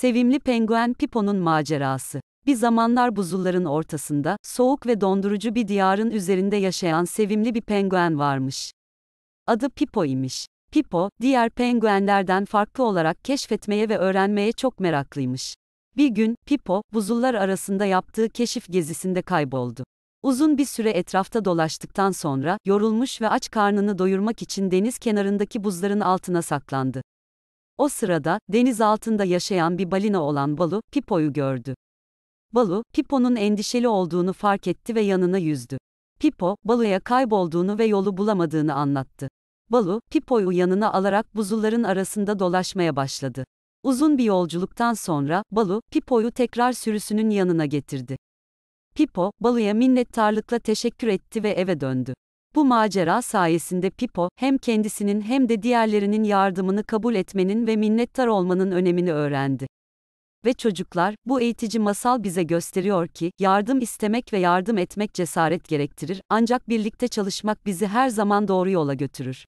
Sevimli penguen Pipo'nun macerası. Bir zamanlar buzulların ortasında, soğuk ve dondurucu bir diyarın üzerinde yaşayan sevimli bir penguen varmış. Adı Pipo imiş. Pipo, diğer penguenlerden farklı olarak keşfetmeye ve öğrenmeye çok meraklıymış. Bir gün, Pipo, buzullar arasında yaptığı keşif gezisinde kayboldu. Uzun bir süre etrafta dolaştıktan sonra, yorulmuş ve aç karnını doyurmak için deniz kenarındaki buzların altına saklandı. O sırada, deniz altında yaşayan bir balina olan Balu, Pipo'yu gördü. Balu, Pipo'nun endişeli olduğunu fark etti ve yanına yüzdü. Pipo, Balu'ya kaybolduğunu ve yolu bulamadığını anlattı. Balu, Pipo'yu yanına alarak buzulların arasında dolaşmaya başladı. Uzun bir yolculuktan sonra, Balu, Pipo'yu tekrar sürüsünün yanına getirdi. Pipo, Balu'ya minnettarlıkla teşekkür etti ve eve döndü. Bu macera sayesinde Pipo, hem kendisinin hem de diğerlerinin yardımını kabul etmenin ve minnettar olmanın önemini öğrendi. Ve çocuklar, bu eğitici masal bize gösteriyor ki, yardım istemek ve yardım etmek cesaret gerektirir, ancak birlikte çalışmak bizi her zaman doğru yola götürür.